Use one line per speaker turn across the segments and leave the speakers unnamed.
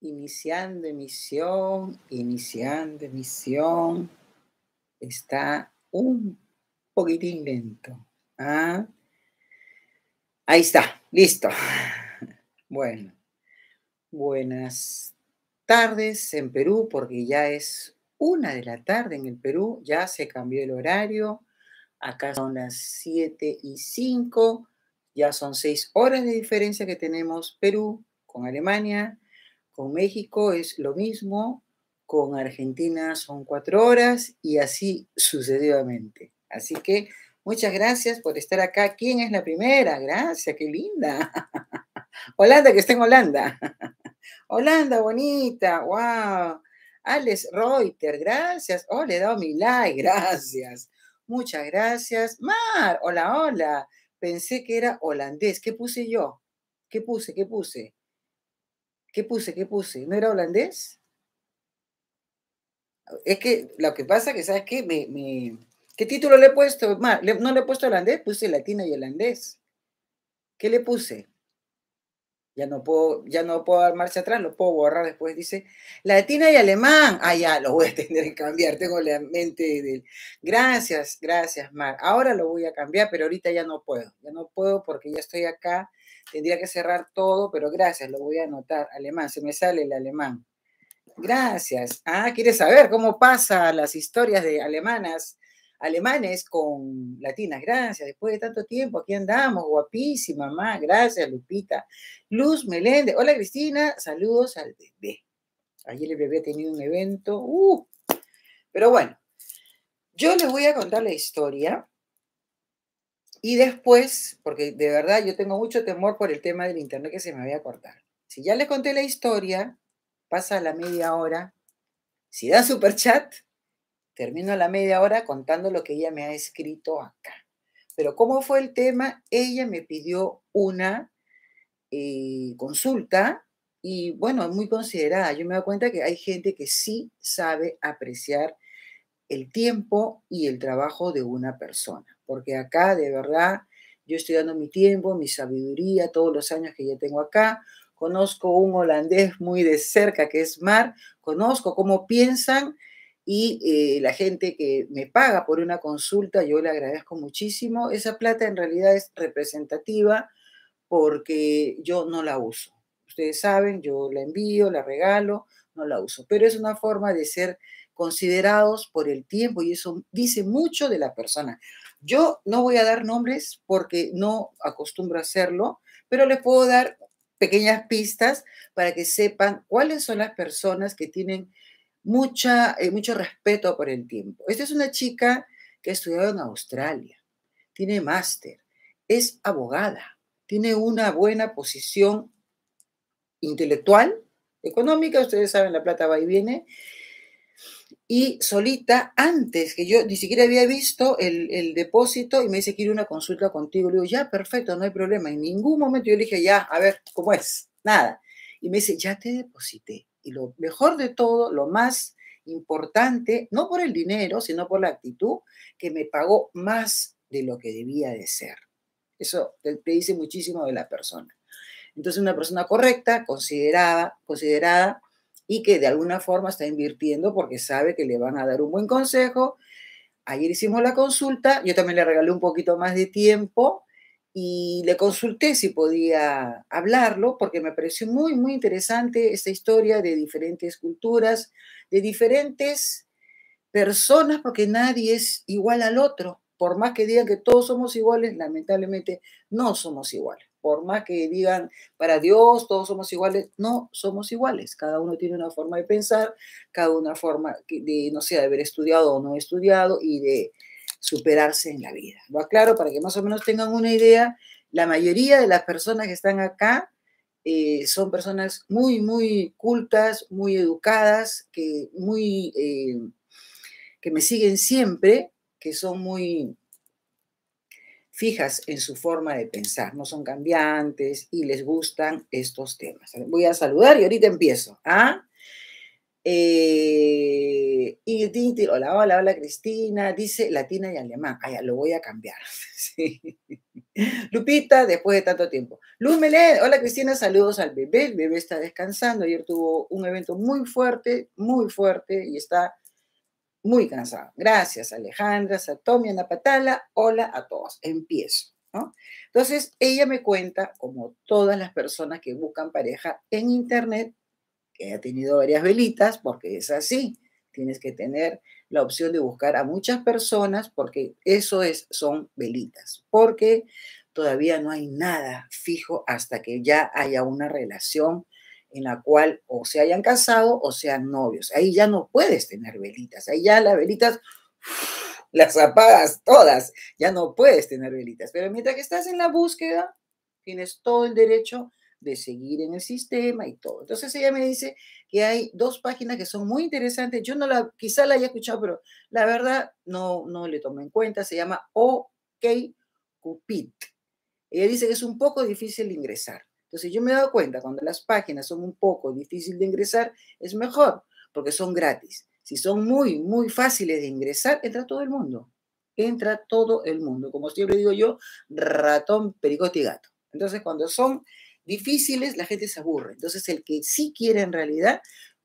iniciando emisión, iniciando emisión. Está un poquitín lento. ¿ah? Ahí está, listo. Bueno, buenas tardes en Perú, porque ya es una de la tarde en el Perú, ya se cambió el horario. Acá son las 7 y 5, ya son seis horas de diferencia que tenemos Perú con Alemania, con México es lo mismo, con Argentina son cuatro horas y así sucesivamente. Así que muchas gracias por estar acá. ¿Quién es la primera? Gracias, qué linda. Holanda, que está en Holanda. Holanda, bonita, wow. Alex Reuter, gracias. Oh, le he dado mi like, gracias. Muchas gracias. Mar, hola, hola. Pensé que era holandés. ¿Qué puse yo? ¿Qué puse? ¿Qué puse? ¿Qué puse? ¿Qué puse? ¿No era holandés? Es que lo que pasa es que, ¿sabes qué? Me, ¿Qué título le he puesto? no le he puesto holandés, puse latina y holandés. ¿Qué le puse? Ya no puedo, ya no puedo dar marcha atrás, lo puedo borrar después. Dice, latina y alemán. Ah, ya, lo voy a tener que cambiar. Tengo la mente de, Gracias, gracias, Mar. Ahora lo voy a cambiar, pero ahorita ya no puedo. Ya no puedo porque ya estoy acá Tendría que cerrar todo, pero gracias, lo voy a anotar. Alemán, se me sale el alemán. Gracias. Ah, ¿quieres saber cómo pasan las historias de alemanas, alemanes con latinas? Gracias, después de tanto tiempo, aquí andamos, guapísima, mamá. Gracias, Lupita. Luz Meléndez. Hola, Cristina. Saludos al bebé. Ayer el bebé ha tenido un evento. Uh. Pero bueno, yo les voy a contar la historia y después, porque de verdad yo tengo mucho temor por el tema del internet que se me vaya a cortar. Si ya les conté la historia, pasa la media hora. Si da super chat, termino la media hora contando lo que ella me ha escrito acá. Pero ¿cómo fue el tema? Ella me pidió una eh, consulta y bueno, es muy considerada. Yo me doy cuenta que hay gente que sí sabe apreciar el tiempo y el trabajo de una persona porque acá de verdad yo estoy dando mi tiempo, mi sabiduría, todos los años que ya tengo acá. Conozco un holandés muy de cerca que es Mar, conozco cómo piensan y eh, la gente que me paga por una consulta, yo le agradezco muchísimo. Esa plata en realidad es representativa porque yo no la uso. Ustedes saben, yo la envío, la regalo, no la uso, pero es una forma de ser considerados por el tiempo y eso dice mucho de la persona. Yo no voy a dar nombres porque no acostumbro a hacerlo, pero les puedo dar pequeñas pistas para que sepan cuáles son las personas que tienen mucha, eh, mucho respeto por el tiempo. Esta es una chica que ha estudiado en Australia, tiene máster, es abogada, tiene una buena posición intelectual, económica, ustedes saben, la plata va y viene, y solita, antes que yo ni siquiera había visto el, depósito, y me dice, quiero una consulta contigo. Le digo, ya, perfecto, no hay problema. En ningún momento yo le dije, ya, a ver, ¿cómo es? Nada. Y me dice, ya te deposité. Y lo mejor de todo, lo más importante, no por el dinero, sino por la actitud, que me pagó más de lo que debía de ser. Eso te, te dice muchísimo de la persona. Entonces, una persona correcta, considerada, considerada, y que de alguna forma está invirtiendo porque sabe que le van a dar un buen consejo. Ayer hicimos la consulta, yo también le regalé un poquito más de tiempo y le consulté si podía hablarlo porque me pareció muy, muy interesante esta historia de diferentes culturas, de diferentes personas, porque nadie es igual al otro. Por más que digan que todos somos iguales, lamentablemente no somos iguales por más que digan, para Dios todos somos iguales, no somos iguales. Cada uno tiene una forma de pensar, cada una forma de, no sé, de haber estudiado o no estudiado y de superarse en la vida. Lo aclaro para que más o menos tengan una idea. La mayoría de las personas que están acá eh, son personas muy, muy cultas, muy educadas, que, muy, eh, que me siguen siempre, que son muy fijas en su forma de pensar, no son cambiantes y les gustan estos temas. Voy a saludar y ahorita empiezo. ¿Ah? y, eh, hola, hola, hola Cristina, dice latina y alemán. Ah, lo voy a cambiar. Lupita, después de tanto tiempo. Luz Melén, hola Cristina, saludos al bebé. El bebé está descansando. Ayer tuvo un evento muy fuerte, muy fuerte y está muy cansada, Gracias, Alejandra, Satomi, Ana Patala, hola a todos. Empiezo. Entonces, ella me cuenta, como todas las personas que buscan pareja en Internet, que ha tenido varias velitas, porque es así. Tienes que tener la opción de buscar a muchas personas, porque eso es, son velitas. Porque todavía no hay nada fijo hasta que ya haya una relación en la cual o se hayan casado o sean novios. Ahí ya no puedes tener velitas, ahí ya las velitas las apagas todas, ya no puedes tener velitas. Pero mientras que estás en la búsqueda, tienes todo el derecho de seguir en el sistema y todo. Entonces ella me dice que hay dos páginas que son muy interesantes. Yo no la, quizá la haya escuchado, pero la verdad no, no le tomé en cuenta. Se llama OK Cupid. Ella dice que es un poco difícil ingresar. Entonces yo me he dado cuenta, cuando las páginas son un poco difíciles de ingresar, es mejor, porque son gratis. Si son muy, muy fáciles de ingresar, entra todo el mundo. Entra todo el mundo. Como siempre digo yo, ratón, pericote y gato. Entonces cuando son difíciles, la gente se aburre. Entonces el que sí quiere en realidad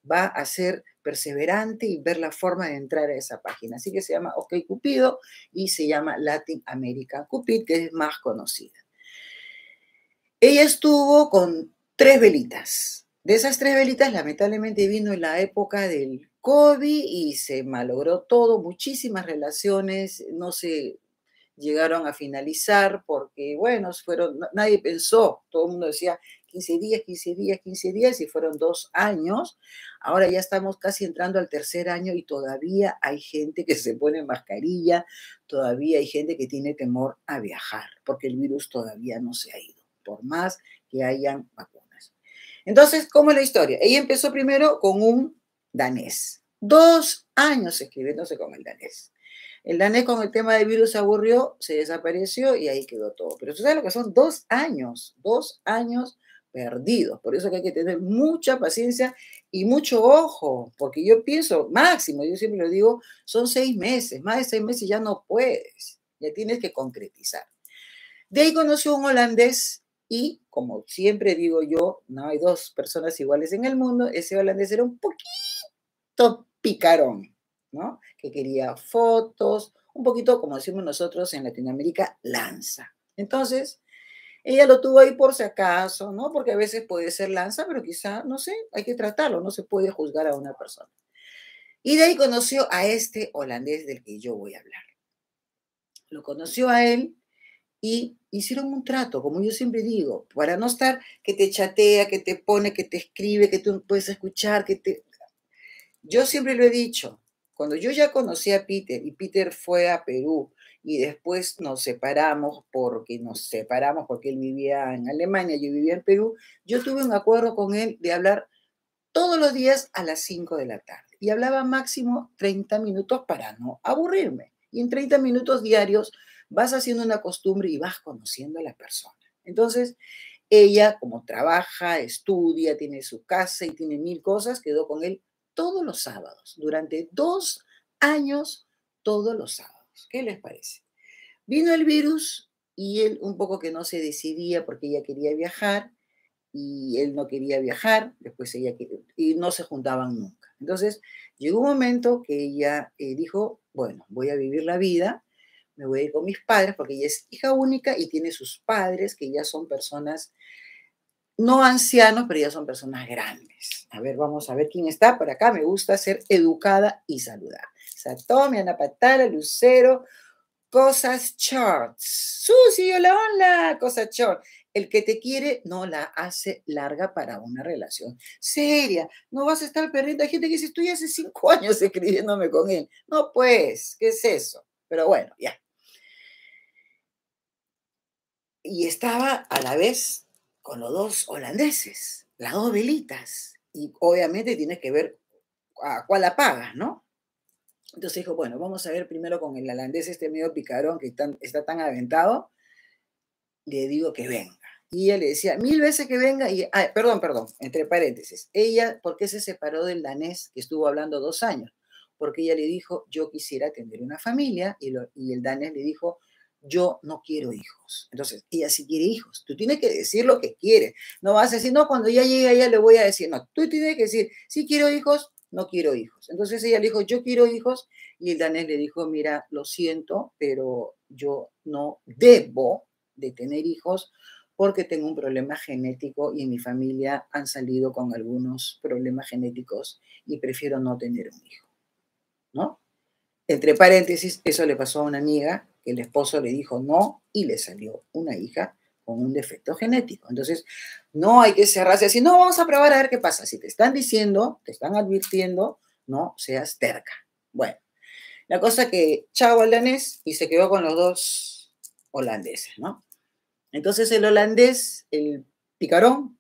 va a ser perseverante y ver la forma de entrar a esa página. Así que se llama OK Cupido y se llama Latin American Cupid, que es más conocida. Ella estuvo con tres velitas. De esas tres velitas, lamentablemente vino en la época del COVID y se malogró todo, muchísimas relaciones no se llegaron a finalizar porque, bueno, fueron, nadie pensó, todo el mundo decía 15 días, 15 días, 15 días y fueron dos años. Ahora ya estamos casi entrando al tercer año y todavía hay gente que se pone mascarilla, todavía hay gente que tiene temor a viajar porque el virus todavía no se ha ido por más que hayan vacunas. Entonces, ¿cómo es la historia? Ella empezó primero con un danés. Dos años escribiéndose con el danés. El danés con el tema del virus se aburrió, se desapareció y ahí quedó todo. Pero tú sabes lo que son dos años, dos años perdidos. Por eso que hay que tener mucha paciencia y mucho ojo, porque yo pienso, máximo, yo siempre lo digo, son seis meses, más de seis meses ya no puedes, ya tienes que concretizar. De ahí conoció un holandés y como siempre digo yo, no hay dos personas iguales en el mundo, ese holandés era un poquito picarón, ¿no? Que quería fotos, un poquito como decimos nosotros en Latinoamérica, lanza. Entonces, ella lo tuvo ahí por si acaso, ¿no? Porque a veces puede ser lanza, pero quizá, no sé, hay que tratarlo, no se puede juzgar a una persona. Y de ahí conoció a este holandés del que yo voy a hablar. Lo conoció a él y hicieron un trato, como yo siempre digo, para no estar que te chatea, que te pone, que te escribe, que tú puedes escuchar, que te... Yo siempre lo he dicho, cuando yo ya conocí a Peter y Peter fue a Perú y después nos separamos porque nos separamos porque él vivía en Alemania, yo vivía en Perú, yo tuve un acuerdo con él de hablar todos los días a las 5 de la tarde y hablaba máximo 30 minutos para no aburrirme. Y en 30 minutos diarios vas haciendo una costumbre y vas conociendo a la persona. Entonces, ella, como trabaja, estudia, tiene su casa y tiene mil cosas, quedó con él todos los sábados, durante dos años, todos los sábados. ¿Qué les parece? Vino el virus y él un poco que no se decidía porque ella quería viajar y él no quería viajar, después ella y no se juntaban nunca. Entonces, llegó un momento que ella eh, dijo, bueno, voy a vivir la vida, me voy a ir con mis padres porque ella es hija única y tiene sus padres que ya son personas, no ancianos, pero ya son personas grandes. A ver, vamos a ver quién está por acá. Me gusta ser educada y saludar. Satomi, Ana Patala, Lucero, Cosas Charts. Susi, hola, hola, Cosas Charts. El que te quiere no la hace larga para una relación seria. No vas a estar perdiendo. gente que dice, estoy hace cinco años escribiéndome con él. No, pues, ¿qué es eso? Pero bueno, ya y estaba a la vez con los dos holandeses, las dos velitas. Y obviamente tienes que ver a cuál apagas, ¿no? Entonces dijo, bueno, vamos a ver primero con el holandés este medio picarón que está tan aventado. Le digo que venga. Y ella le decía, mil veces que venga. Y, ah, perdón, perdón, entre paréntesis. Ella, ¿por qué se separó del danés que estuvo hablando dos años? Porque ella le dijo, yo quisiera tener una familia. y el danés le dijo, yo no quiero hijos. Entonces, ella sí quiere hijos. Tú tienes que decir lo que quieres. No vas a decir, no, cuando ya llegue, ella le voy a decir, no, tú tienes que decir, sí quiero hijos, no quiero hijos. Entonces ella le dijo, yo quiero hijos. Y el danés le dijo, mira, lo siento, pero yo no debo de tener hijos porque tengo un problema genético y en mi familia han salido con algunos problemas genéticos y prefiero no tener un hijo. ¿No? Entre paréntesis, eso le pasó a una amiga el esposo le dijo no y le salió una hija con un defecto genético. Entonces, no hay que cerrarse así, no, vamos a probar a ver qué pasa. Si te están diciendo, te están advirtiendo, no seas terca. Bueno, la cosa que chavo al danés y se quedó con los dos holandeses, ¿no? Entonces el holandés, el picarón,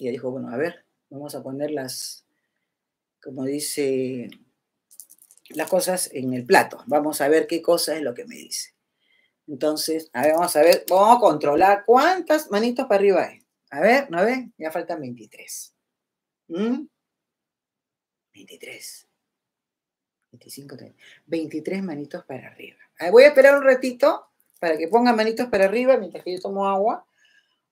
le dijo, bueno, a ver, vamos a poner las, como dice las cosas en el plato. Vamos a ver qué cosa es lo que me dice. Entonces, a ver, vamos a ver, vamos a controlar cuántas manitos para arriba hay. A ver, ¿no ven? Ya faltan 23. 23. 25, 23 manitos para arriba. voy a esperar un ratito para que pongan manitos para arriba mientras que yo tomo agua,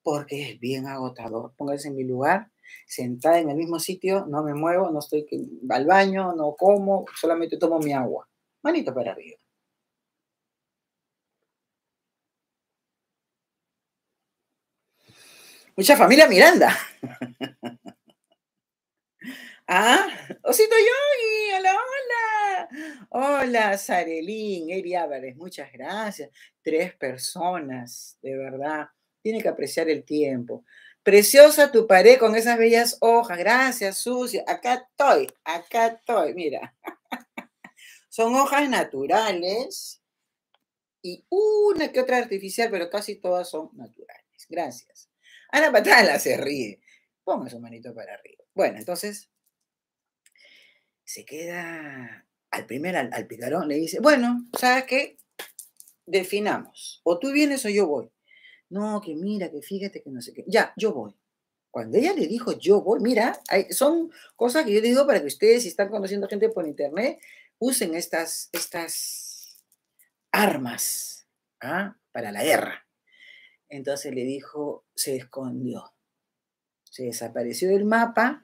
porque es bien agotador. Pónganse en mi lugar sentada en el mismo sitio, no me muevo, no estoy al baño, no como, solamente tomo mi agua. Manito para arriba. Mucha familia Miranda. ah, Osito Yogi, hola, hola. Hola, Sarelín, Eri Álvarez, muchas gracias. Tres personas, de verdad. Tiene que apreciar el tiempo. Preciosa tu pared con esas bellas hojas. Gracias, sucia. Acá estoy, acá estoy, mira. Son hojas naturales y una que otra artificial, pero casi todas son naturales. Gracias. Ana Patala se ríe. Ponga su manito para arriba. Bueno, entonces se queda al primer, al, al picarón, le dice, bueno, ¿sabes qué? Definamos. O tú vienes o yo voy. No, que mira, que fíjate, que no sé qué. Ya, yo voy. Cuando ella le dijo, yo voy, mira, son cosas que yo digo para que ustedes, si están conociendo gente por internet, usen estas, estas armas ¿ah? para la guerra. Entonces le dijo, se escondió, se desapareció del mapa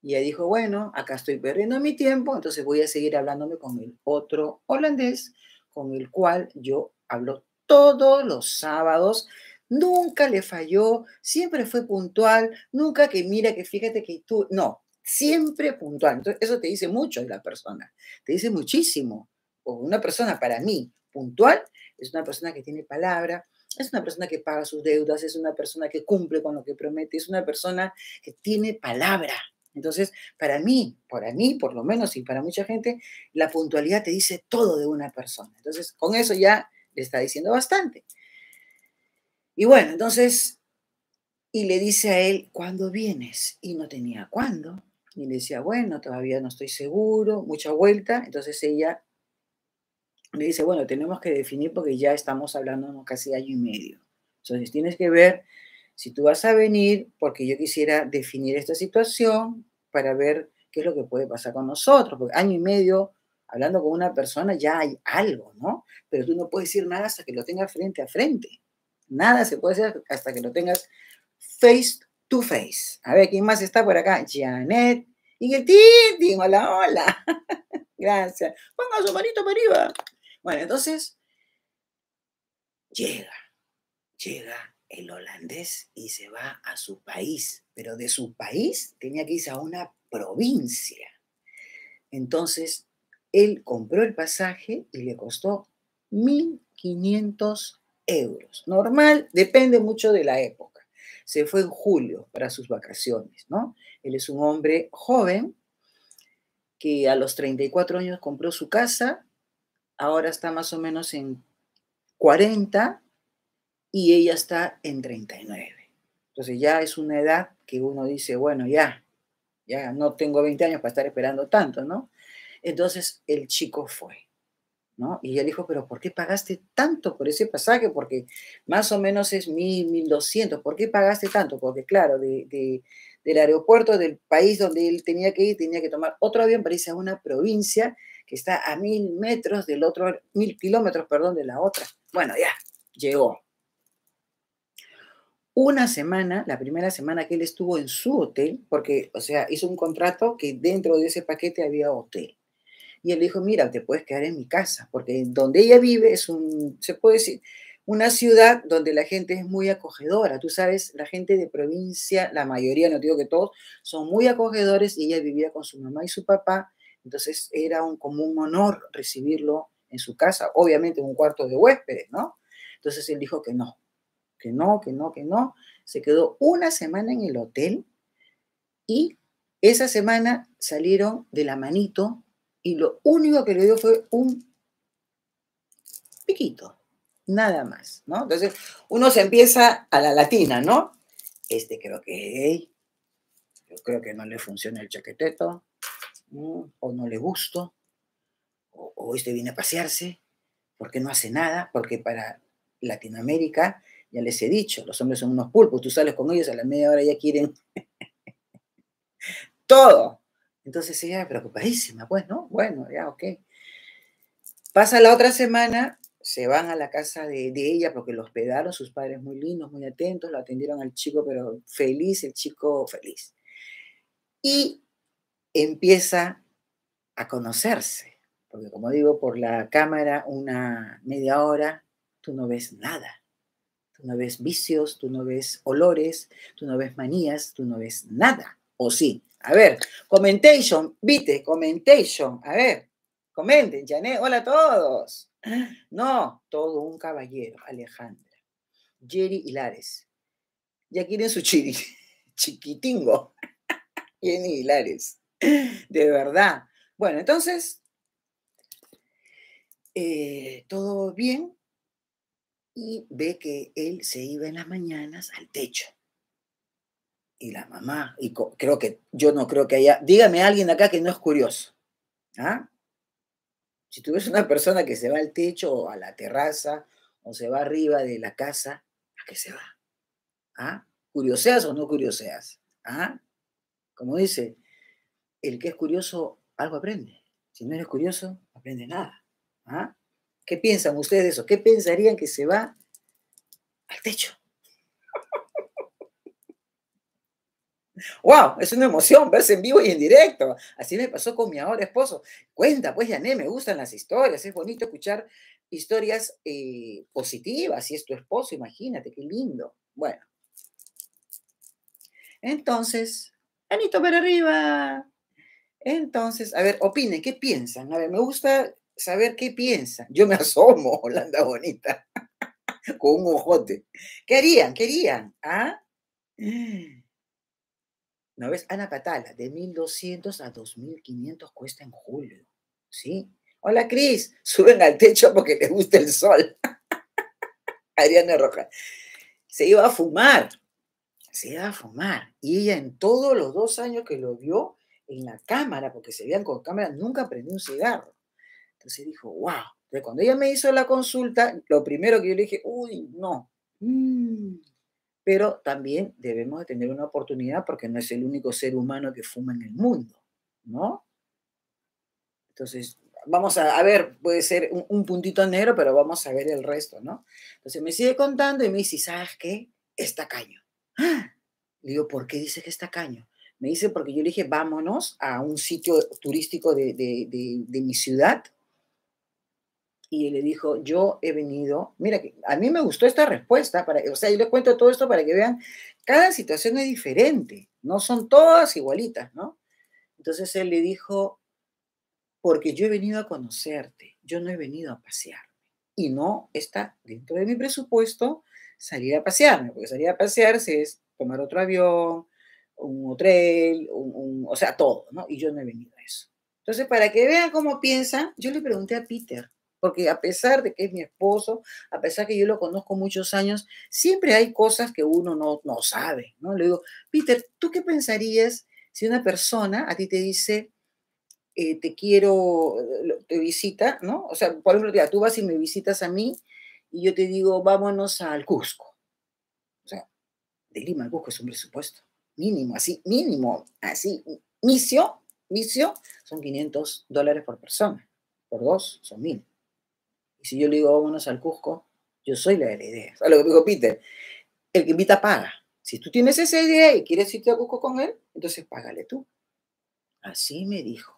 y ella dijo, bueno, acá estoy perdiendo mi tiempo, entonces voy a seguir hablándome con el otro holandés con el cual yo hablo todos los sábados nunca le falló, siempre fue puntual, nunca que mira, que fíjate que tú, no, siempre puntual. Entonces, eso te dice mucho de la persona, te dice muchísimo. Una persona para mí puntual es una persona que tiene palabra, es una persona que paga sus deudas, es una persona que cumple con lo que promete, es una persona que tiene palabra. Entonces, para mí, para mí por lo menos y para mucha gente, la puntualidad te dice todo de una persona. Entonces, con eso ya le está diciendo bastante. Y bueno, entonces, y le dice a él, ¿cuándo vienes? Y no tenía cuándo. Y le decía, bueno, todavía no estoy seguro, mucha vuelta. Entonces ella le dice, bueno, tenemos que definir porque ya estamos hablando casi año y medio. Entonces tienes que ver si tú vas a venir, porque yo quisiera definir esta situación para ver qué es lo que puede pasar con nosotros, porque año y medio hablando con una persona ya hay algo, ¿no? Pero tú no puedes decir nada hasta que lo tengas frente a frente. Nada se puede hacer hasta que lo tengas face to face. A ver, ¿quién más está por acá? Janet. Y el Titi, hola, hola. Gracias. Ponga su manito para arriba. Bueno, entonces, llega, llega el holandés y se va a su país, pero de su país tenía que irse a una provincia. Entonces, él compró el pasaje y le costó 1.500 euros. Normal, depende mucho de la época. Se fue en julio para sus vacaciones, ¿no? Él es un hombre joven que a los 34 años compró su casa, ahora está más o menos en 40 y ella está en 39. Entonces ya es una edad que uno dice, bueno, ya, ya no tengo 20 años para estar esperando tanto, ¿no? Entonces el chico fue. Y él dijo, pero ¿por qué pagaste tanto por ese pasaje? Porque más o menos es mil 1.200. ¿Por qué pagaste tanto? Porque claro, del aeropuerto del país donde él tenía que ir, tenía que tomar otro avión para irse a una provincia que está a mil metros del otro, mil kilómetros, perdón, de la otra. Bueno, ya, llegó. Una semana, la primera semana que él estuvo en su hotel, porque, o sea, hizo un contrato que dentro de ese paquete había hotel y él dijo, mira, te puedes quedar en mi casa, porque donde ella vive es un, se puede decir, una ciudad donde la gente es muy acogedora. Tú sabes, la gente de provincia, la mayoría, no digo que todos, son muy acogedores y ella vivía con su mamá y su papá, entonces era un, común honor recibirlo en su casa, obviamente en un cuarto de huéspedes, ¿no? Entonces él dijo que no, que no, que no, que no. Se quedó una semana en el hotel y esa semana salieron de la manito y lo único que le dio fue un piquito, nada más, ¿no? Entonces, uno se empieza a la latina, ¿no? Este creo que es gay, yo creo que no le funciona el chaqueteto, mm, o no le gusto, o este viene a pasearse, porque no hace nada, porque para Latinoamérica, ya les he dicho, los hombres son unos pulpos, tú sales con ellos a la media hora ya quieren todo, entonces ella preocupadísima, pues, ¿no? Bueno, ya, ok. Pasa la otra semana, se van a la casa de, ella porque lo hospedaron, sus padres muy lindos, muy atentos, lo atendieron al chico, pero feliz, el chico feliz. Y empieza a conocerse, porque como digo, por la cámara una media hora, tú no ves nada. Tú no ves vicios, tú no ves olores, tú no ves manías, tú no ves nada, o sí. A ver, Comentation, viste, commentation. A ver, comenten, Janet, hola a todos. No, todo un caballero, Alejandra. Jerry Hilares. Ya quieren su chiquitingo. Jenny Hilares. De verdad. Bueno, entonces, eh, todo bien. Y ve que él se iba en las mañanas al techo y la mamá, y creo que yo no creo que haya, dígame a alguien acá que no es curioso. ¿ah? Si ves una persona que se va al techo o a la terraza o se va arriba de la casa, ¿a qué se va? ¿Ah? ¿Curioseas o no curioseas? ¿Ah? Como dice, el que es curioso algo aprende. Si no eres curioso, aprende nada. ¿Ah? ¿Qué piensan ustedes de eso? ¿Qué pensarían que se va al techo? ¡Wow! Es una emoción verse en vivo y en directo. Así me pasó con mi ahora esposo. Cuenta, pues, Yané, me gustan las historias. Es bonito escuchar historias eh, positivas. Si es tu esposo, imagínate, qué lindo. Bueno. Entonces, Anito para arriba. Entonces, a ver, opinen, ¿qué piensan? A ver, me gusta saber qué piensan. Yo me asomo, Holanda bonita, con un ojote. ¿Qué harían? ¿Qué harían? ¿Ah? ¿No ves? Ana Patala, de 1200 a 2500 cuesta en julio. ¿Sí? Hola, Cris. Suben al techo porque les gusta el sol. Adriana Rojas. Se iba a fumar. Se iba a fumar. Y ella, en todos los dos años que lo vio en la cámara, porque se veían con cámara, nunca prendió un cigarro. Entonces dijo, wow. Entonces, cuando ella me hizo la consulta, lo primero que yo le dije, uy, no. Mm pero también debemos de tener una oportunidad porque no es el único ser humano que fuma en el mundo, ¿no? Entonces, vamos a, ver, puede ser un, puntito negro, pero vamos a ver el resto, ¿no? Entonces me sigue contando y me dice, ¿sabes qué? Está caño. ¡Ah! Le digo, ¿por qué dice que está caño? Me dice, porque yo le dije, vámonos a un sitio turístico de mi ciudad, y le dijo, yo he venido, mira, a mí me gustó esta respuesta, para, o sea, yo les cuento todo esto para que vean, cada situación es diferente, no son todas igualitas, ¿no? Entonces él le dijo, porque yo he venido a conocerte, yo no he venido a pasearme, y no está dentro de mi presupuesto salir a pasearme, porque salir a pasearse es tomar otro avión, un hotel, un, o sea, todo, ¿no? Y yo no he venido a eso. Entonces, para que vean cómo piensa, yo le pregunté a Peter, porque a pesar de que es mi esposo, a pesar que yo lo conozco muchos años, siempre hay cosas que uno no, sabe, ¿no? Le digo, Peter, ¿tú qué pensarías si una persona a ti te dice, eh, te quiero, te visita, ¿no? O sea, por ejemplo, tú vas y me visitas a mí y yo te digo, vámonos al Cusco. O sea, de Lima al Cusco es un presupuesto mínimo, así, mínimo, así, misio, misio, son 500 dólares por persona, por dos son mil si yo le digo, vámonos al Cusco, yo soy la de la idea. sea, lo que dijo Peter? El que invita paga. Si tú tienes esa idea y quieres irte a Cusco con él, entonces págale tú. Así me dijo.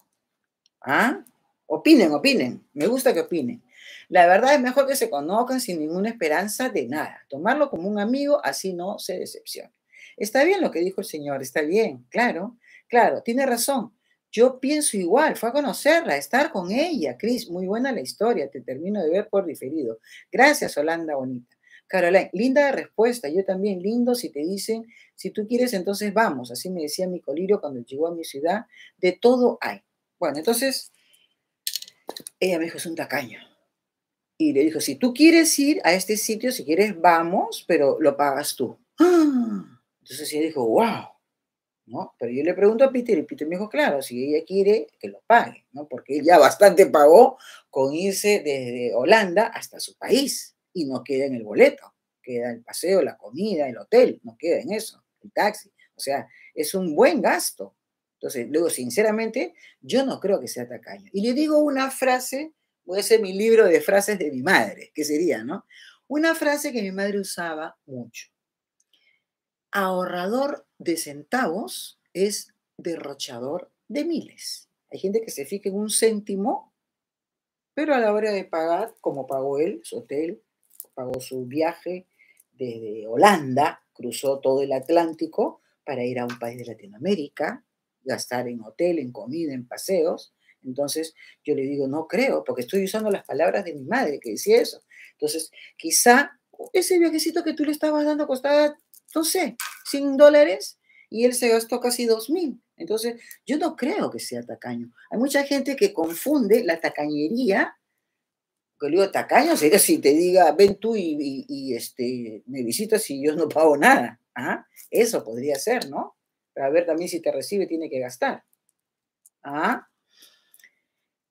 ¿Ah? Opinen, opinen. Me gusta que opinen. La verdad es mejor que se conozcan sin ninguna esperanza de nada. Tomarlo como un amigo, así no se decepciona. Está bien lo que dijo el Señor, está bien, claro, claro, tiene razón. Yo pienso igual, fue a conocerla, a estar con ella. Cris, muy buena la historia, te termino de ver por diferido. Gracias, Holanda Bonita. Caroline, linda respuesta, yo también lindo si te dicen, si tú quieres, entonces vamos. Así me decía mi colirio cuando llegó a mi ciudad, de todo hay. Bueno, entonces, ella me dijo, es un tacaño. Y le dijo, si tú quieres ir a este sitio, si quieres, vamos, pero lo pagas tú. ¡Ah! Entonces ella dijo, wow. Pero yo le pregunto a Peter y Peter me dijo, claro, si ella quiere, que lo pague, ¿no? Porque ya bastante pagó con irse desde Holanda hasta su país y no queda en el boleto, queda el paseo, la comida, el hotel, no queda en eso, el taxi. O sea, es un buen gasto. Entonces, luego, sinceramente, yo no creo que sea tacaño. Y le digo una frase, voy a mi libro de frases de mi madre, que sería, ¿no? Una frase que mi madre usaba mucho ahorrador de centavos es derrochador de miles. Hay gente que se fija en un céntimo, pero a la hora de pagar, como pagó él, su hotel, pagó su viaje desde Holanda, cruzó todo el Atlántico para ir a un país de Latinoamérica, gastar en hotel, en comida, en paseos. Entonces yo le digo, no creo, porque estoy usando las palabras de mi madre que decía eso. Entonces, quizá ese viajecito que tú le estabas dando costaba no sé, 100 dólares y él se gastó casi 2.000. Entonces, yo no creo que sea tacaño. Hay mucha gente que confunde la tacañería, que le digo tacaño sería si te diga, ven tú y, este, me visitas y yo no pago nada. ¿Ah? Eso podría ser, ¿no? Para ver también si te recibe, tiene que gastar. ¿Ah?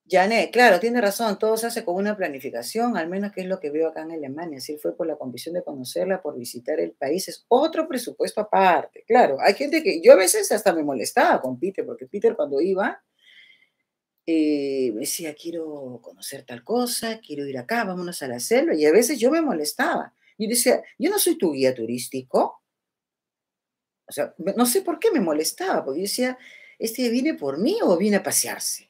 Janet, claro, tiene razón, todo se hace con una planificación, al menos que es lo que veo acá en Alemania. si fue por la convicción de conocerla, por visitar el país, es otro presupuesto aparte. Claro, hay gente que yo a veces hasta me molestaba con Peter, porque Peter cuando iba eh, me decía, quiero conocer tal cosa, quiero ir acá, vámonos a la selva, y a veces yo me molestaba. Yo decía, yo no soy tu guía turístico. O sea, no sé por qué me molestaba, porque yo decía, ¿este viene por mí o viene a pasearse?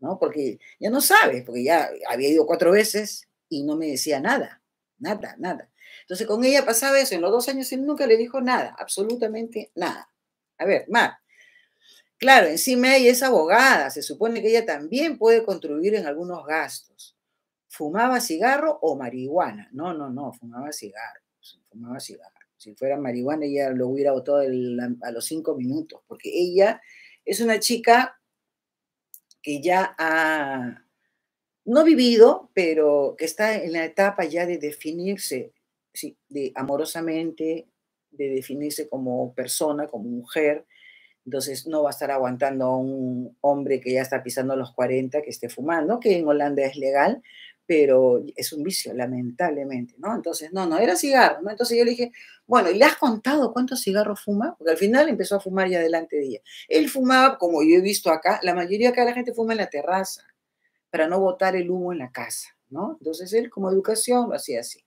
¿no? Porque ya no sabe, porque ya había ido cuatro veces y no me decía nada, nada, nada. Entonces con ella pasaba eso, en los dos años él nunca le dijo nada, absolutamente nada. A ver, Mar. Claro, encima ella es abogada, se supone que ella también puede contribuir en algunos gastos. ¿Fumaba cigarro o marihuana? No, no, no, fumaba cigarro, fumaba cigarro. Si fuera marihuana ella lo hubiera votado a los cinco minutos, porque ella es una chica que ya ha, no vivido, pero que está en la etapa ya de definirse de amorosamente, de definirse como persona, como mujer. Entonces no va a estar aguantando a un hombre que ya está pisando los 40, que esté fumando, que en Holanda es legal, pero es un vicio, lamentablemente, ¿no? Entonces, no, no, era cigarro, ¿no? Entonces yo le dije, bueno, ¿y le has contado cuántos cigarros fuma? Porque al final empezó a fumar ya delante de ella. Él fumaba, como yo he visto acá, la mayoría acá la gente fuma en la terraza, para no botar el humo en la casa, ¿no? Entonces él, como educación, lo hacía así.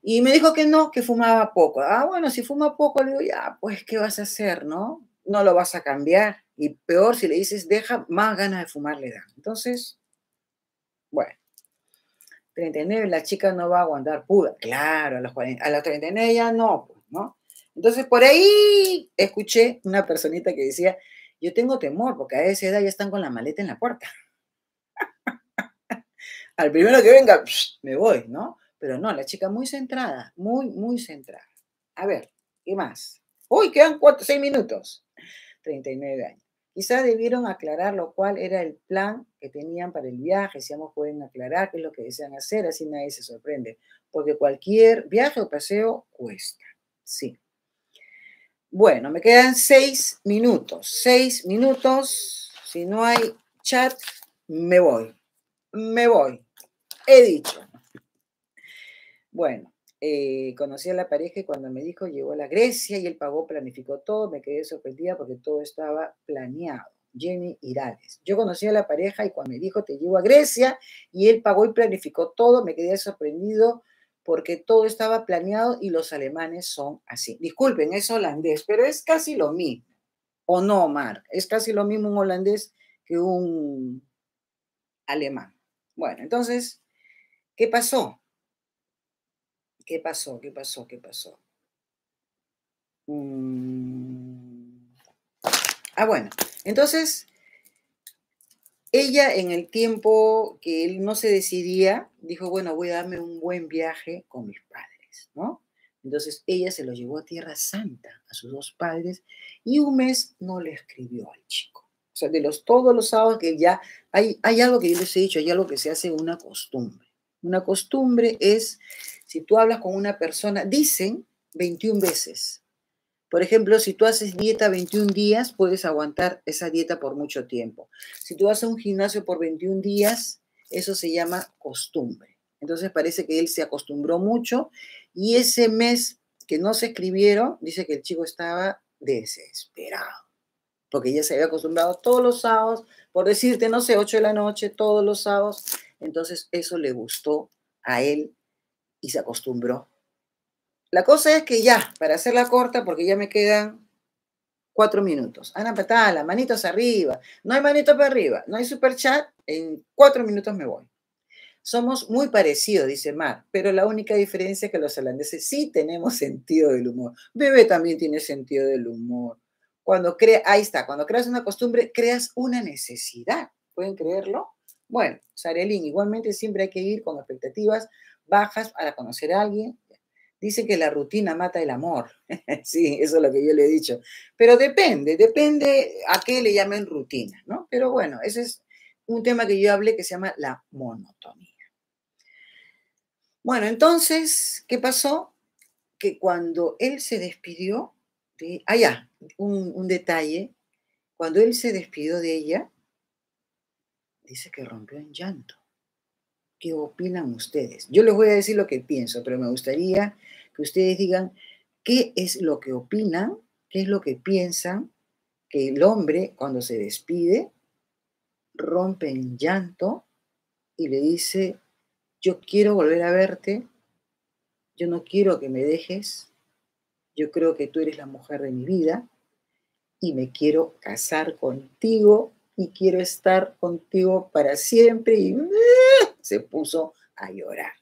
Y me dijo que no, que fumaba poco. Ah, bueno, si fuma poco, le digo, ya, pues, ¿qué vas a hacer, no? No lo vas a cambiar. Y peor, si le dices, deja, más ganas de fumar le dan. Entonces, bueno. 39, la chica no va a aguantar puda. Claro, a los, a los 39 ya no, pues, ¿no? Entonces, por ahí escuché una personita que decía, yo tengo temor porque a esa edad ya están con la maleta en la puerta. Al primero que venga, me voy, ¿no? Pero no, la chica muy centrada, muy, muy centrada. A ver, ¿qué más? Uy, quedan 6 minutos. 39 años. Quizás debieron aclarar lo cual era el plan que tenían para el viaje, si ambos pueden aclarar qué es lo que desean hacer, así nadie se sorprende, porque cualquier viaje o paseo cuesta, sí. Bueno, me quedan seis minutos, seis minutos, si no hay chat, me voy, me voy, he dicho. Bueno, eh, conocí a la pareja y cuando me dijo llegó a la Grecia y él pagó, planificó todo, me quedé sorprendida porque todo estaba planeado. Jenny Irales. Yo conocí a la pareja y cuando me dijo te llevo a Grecia y él pagó y planificó todo, me quedé sorprendido porque todo estaba planeado y los alemanes son así. Disculpen, es holandés, pero es casi lo mismo. ¿O no, Omar? Es casi lo mismo un holandés que un alemán. Bueno, entonces, ¿qué pasó? ¿Qué pasó? ¿Qué pasó? ¿Qué pasó? Mm. Ah, bueno. Entonces, ella en el tiempo que él no se decidía, dijo, bueno, voy a darme un buen viaje con mis padres, ¿no? Entonces ella se lo llevó a Tierra Santa, a sus dos padres, y un mes no le escribió al chico. O sea, de los, todos los sábados que ya hay, hay algo que yo les he dicho, hay algo que se hace una costumbre. Una costumbre es si tú hablas con una persona, dicen 21 veces. Por ejemplo, si tú haces dieta 21 días, puedes aguantar esa dieta por mucho tiempo. Si tú haces un gimnasio por 21 días, eso se llama costumbre. Entonces parece que él se acostumbró mucho y ese mes que no se escribieron, dice que el chico estaba desesperado, porque ya se había acostumbrado todos los sábados, por decirte, no sé, 8 de la noche, todos los sábados. Entonces eso le gustó a él y se acostumbró. La cosa es que ya, para hacerla corta, porque ya me quedan cuatro minutos. Ana Patala, manitos arriba. No hay manito para arriba, no hay super chat. En cuatro minutos me voy. Somos muy parecidos, dice Mar, pero la única diferencia es que los holandeses sí tenemos sentido del humor. Bebé también tiene sentido del humor. Cuando crea, ahí está, cuando creas una costumbre, creas una necesidad. ¿Pueden creerlo? Bueno, Sarelín, igualmente siempre hay que ir con expectativas bajas para conocer a alguien. Dice que la rutina mata el amor. sí, eso es lo que yo le he dicho. Pero depende, depende a qué le llamen rutina, ¿no? Pero bueno, ese es un tema que yo hablé que se llama la monotonía. Bueno, entonces, ¿qué pasó? Que cuando él se despidió allá, ah, un detalle. Cuando él se despidió de ella, dice que rompió en llanto qué opinan ustedes. Yo les voy a decir lo que pienso, pero me gustaría que ustedes digan qué es lo que opinan, qué es lo que piensan que el hombre cuando se despide rompe en llanto y le dice, yo quiero volver a verte, yo no quiero que me dejes, yo creo que tú eres la mujer de mi vida y me quiero casar contigo y quiero estar contigo para siempre y se puso a llorar.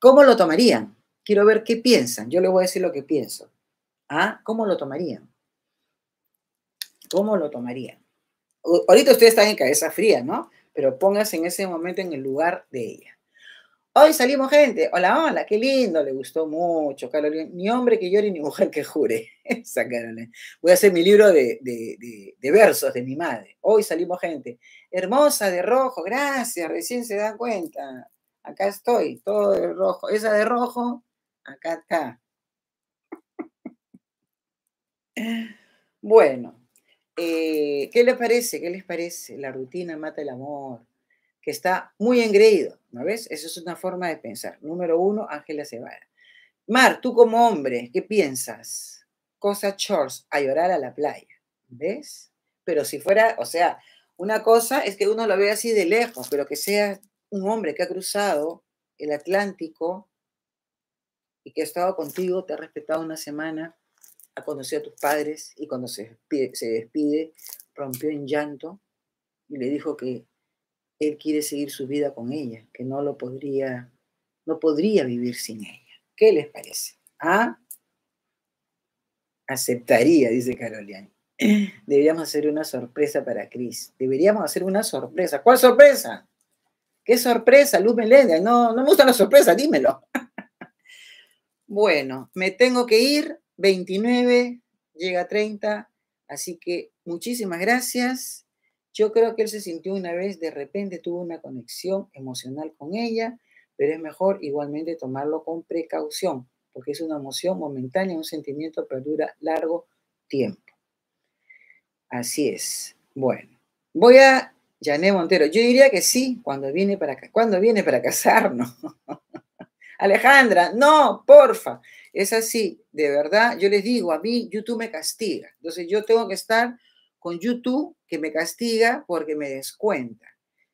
¿Cómo lo tomarían? Quiero ver qué piensan. Yo les voy a decir lo que pienso. ¿Ah? ¿Cómo lo tomarían? ¿Cómo lo tomarían? Ahorita ustedes están en cabeza fría, ¿no? Pero pónganse en ese momento en el lugar de ella. Hoy salimos gente, hola, hola, qué lindo, le gustó mucho, Carolina. Ni hombre que llore, ni mujer que jure. ¿eh? Voy a hacer mi libro de, versos de mi madre. Hoy salimos gente. Hermosa de rojo, gracias, recién se dan cuenta. Acá estoy, todo de rojo. Esa de rojo, acá, está Bueno, eh, ¿qué les parece? ¿Qué les parece? La rutina mata el amor que está muy engreído, ¿no ves? Esa es una forma de pensar. Número uno, Ángela Cebada. Mar, tú como hombre, ¿qué piensas? Cosa shorts, a llorar a la playa, ¿ves? Pero si fuera, o sea, una cosa es que uno lo ve así de lejos, pero que sea un hombre que ha cruzado el Atlántico y que ha estado contigo, te ha respetado una semana, ha conocido a tus padres y cuando se despide rompió en llanto y le dijo que él quiere seguir su vida con ella, que no lo podría, no podría vivir sin ella. ¿Qué les parece? ¿Ah? Aceptaría, dice Carolina. Deberíamos hacer una sorpresa para Cris. Deberíamos hacer una sorpresa. ¿Cuál sorpresa? ¿Qué sorpresa, Luz Melena? No, no me gustan las sorpresas, dímelo. bueno, me tengo que ir. 29, llega 30. Así que muchísimas gracias. Yo creo que él se sintió una vez, de repente tuvo una conexión emocional con ella, pero es mejor igualmente tomarlo con precaución, porque es una emoción momentánea, un sentimiento que dura largo tiempo. Así es. Bueno, voy a Jané Montero. Yo diría que sí, cuando viene para cuando viene para casarnos. Alejandra, no, porfa. Es así, de verdad, yo les digo, a mí YouTube me castiga. Entonces yo tengo que estar con YouTube que me castiga porque me descuenta.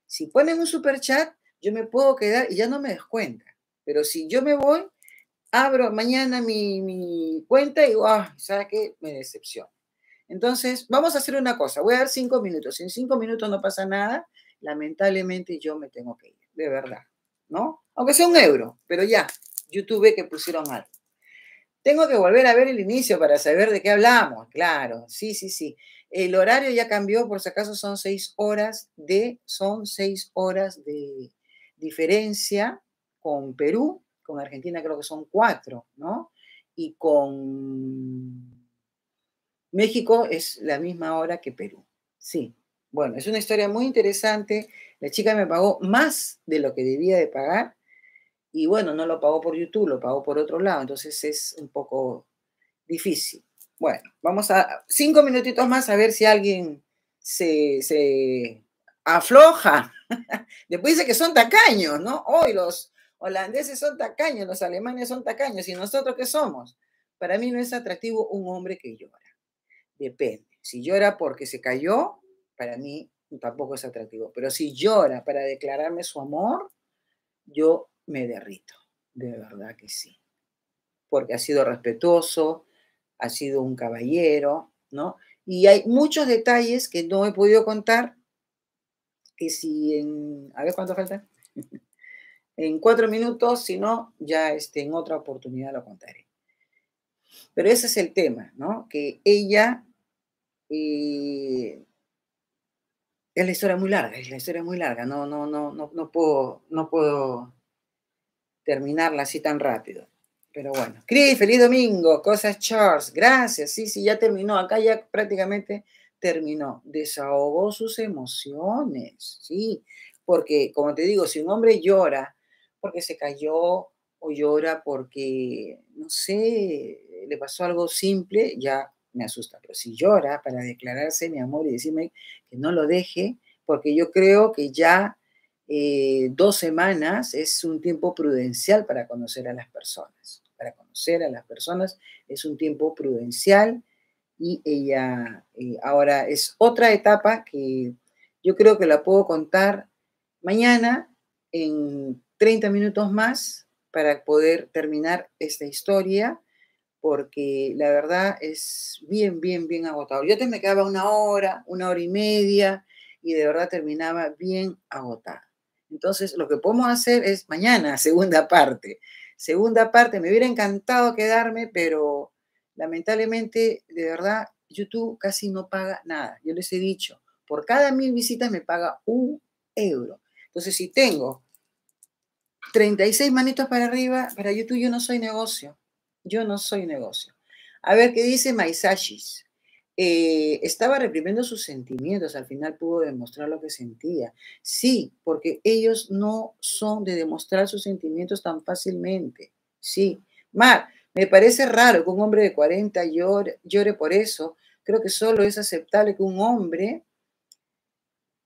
Si ponen un super chat, yo me puedo quedar y ya no me descuenta. Pero si yo me voy, abro mañana mi, cuenta y digo, ah, ¿sabes qué? Me decepciona. Entonces, vamos a hacer una cosa. Voy a dar cinco minutos. En cinco minutos no pasa nada. Lamentablemente yo me tengo que ir, de verdad. ¿No? Aunque sea un euro, pero ya, YouTube que pusieron algo. Tengo que volver a ver el inicio para saber de qué hablamos, claro, sí, sí, sí. El horario ya cambió, por si acaso son seis horas de, son seis horas de diferencia con Perú, con Argentina creo que son cuatro, ¿no? Y con México es la misma hora que Perú. Sí, bueno, es una historia muy interesante. La chica me pagó más de lo que debía de pagar y bueno, no lo pagó por YouTube, lo pagó por otro lado, entonces es un poco difícil. Bueno, vamos a cinco minutitos más a ver si alguien se, afloja. Después dice que son tacaños, ¿no? Hoy los holandeses son tacaños, los alemanes son tacaños, ¿y nosotros qué somos? Para mí no es atractivo un hombre que llora. Depende. Si llora porque se cayó, para mí tampoco es atractivo. Pero si llora para declararme su amor, yo me derrito. De verdad que sí. Porque ha sido respetuoso, ha sido un caballero, ¿no? Y hay muchos detalles que no he podido contar, que si en, a ver cuánto falta, en cuatro minutos, si no, ya este, en otra oportunidad lo contaré. Pero ese es el tema, ¿no? Que ella, eh, es la historia muy larga, es la historia muy larga, no, no, no, no, no, puedo, no puedo terminarla así tan rápido. Pero bueno. Cris, feliz domingo. Cosas Charles. Gracias. Sí, sí, ya terminó. Acá ya prácticamente terminó. Desahogó sus emociones. Sí. Porque, como te digo, si un hombre llora porque se cayó o llora porque, no sé, le pasó algo simple, ya me asusta. Pero si llora para declararse mi amor y decirme que no lo deje, porque yo creo que ya eh, dos semanas es un tiempo prudencial para conocer a las personas para conocer a las personas, es un tiempo prudencial y ella eh, ahora es otra etapa que yo creo que la puedo contar mañana en 30 minutos más para poder terminar esta historia porque la verdad es bien, bien, bien agotado. Yo te me quedaba una hora, una hora y media y de verdad terminaba bien agotada. Entonces, lo que podemos hacer es mañana, segunda parte segunda parte. Me hubiera encantado quedarme, pero lamentablemente, de verdad, YouTube casi no paga nada. Yo les he dicho, por cada mil visitas me paga un euro. Entonces, si tengo 36 manitos para arriba, para YouTube yo no soy negocio. Yo no soy negocio. A ver qué dice Maisashis. Eh, estaba reprimiendo sus sentimientos, al final pudo demostrar lo que sentía. Sí, porque ellos no son de demostrar sus sentimientos tan fácilmente. Sí, Mar, me parece raro que un hombre de 40 llore, llore por eso. Creo que solo es aceptable que un hombre,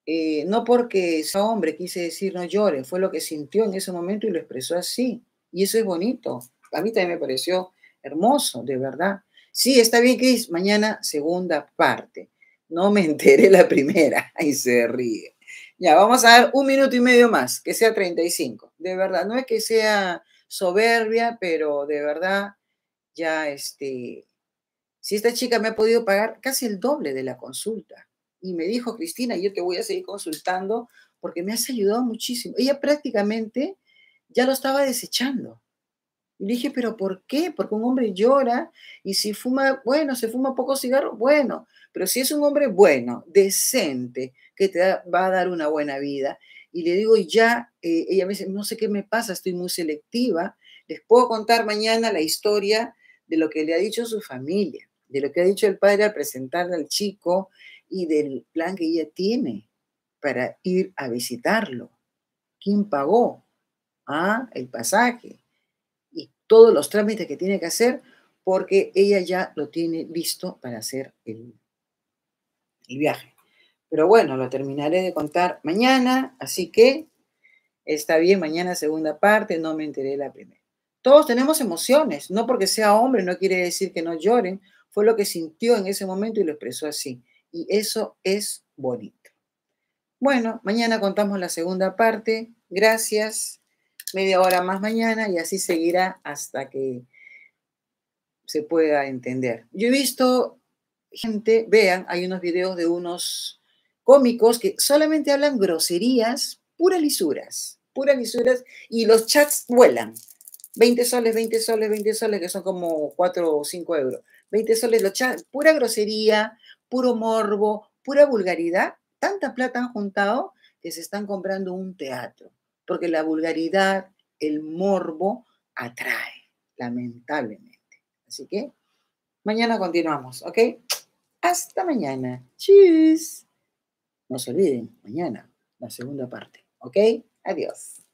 eh, no porque sea hombre, quise decir no llore, fue lo que sintió en ese momento y lo expresó así. Y eso es bonito. A mí también me pareció hermoso, de verdad. Sí, está bien, Cris, mañana segunda parte. No me enteré la primera. Y se ríe. Ya, vamos a dar un minuto y medio más, que sea 35. De verdad, no es que sea soberbia, pero de verdad, ya este, si esta chica me ha podido pagar casi el doble de la consulta. Y me dijo, Cristina, yo te voy a seguir consultando porque me has ayudado muchísimo. Ella prácticamente ya lo estaba desechando. Le dije, pero ¿por qué? Porque un hombre llora y si fuma, bueno, se fuma poco cigarros bueno, pero si es un hombre bueno, decente, que te va a dar una buena vida. Y le digo, ya, eh", ella me dice, no sé qué me pasa, estoy muy selectiva. Les puedo contar mañana la historia de lo que le ha dicho su familia, de lo que ha dicho el padre al presentarle al chico y del plan que ella tiene para ir a visitarlo. ¿Quién pagó? Ah, el pasaje todos los trámites que tiene que hacer porque ella ya lo tiene listo para hacer el, el viaje. Pero bueno, lo terminaré de contar mañana, así que está bien, mañana segunda parte, no me enteré la primera. Todos tenemos emociones, no porque sea hombre no quiere decir que no lloren, fue lo que sintió en ese momento y lo expresó así. Y eso es bonito. Bueno, mañana contamos la segunda parte. Gracias media hora más mañana y así seguirá hasta que se pueda entender. Yo he visto gente, vean, hay unos videos de unos cómicos que solamente hablan groserías, puras lisuras, puras lisuras, y los chats vuelan. 20 soles, 20 soles, 20 soles, que son como 4 o 5 euros. 20 soles, los chats, pura grosería, puro morbo, pura vulgaridad. Tanta plata han juntado que se están comprando un teatro porque la vulgaridad, el morbo, atrae, lamentablemente. Así que mañana continuamos, ¿ok? Hasta mañana. Chis. No se olviden, mañana, la segunda parte, ¿ok? Adiós.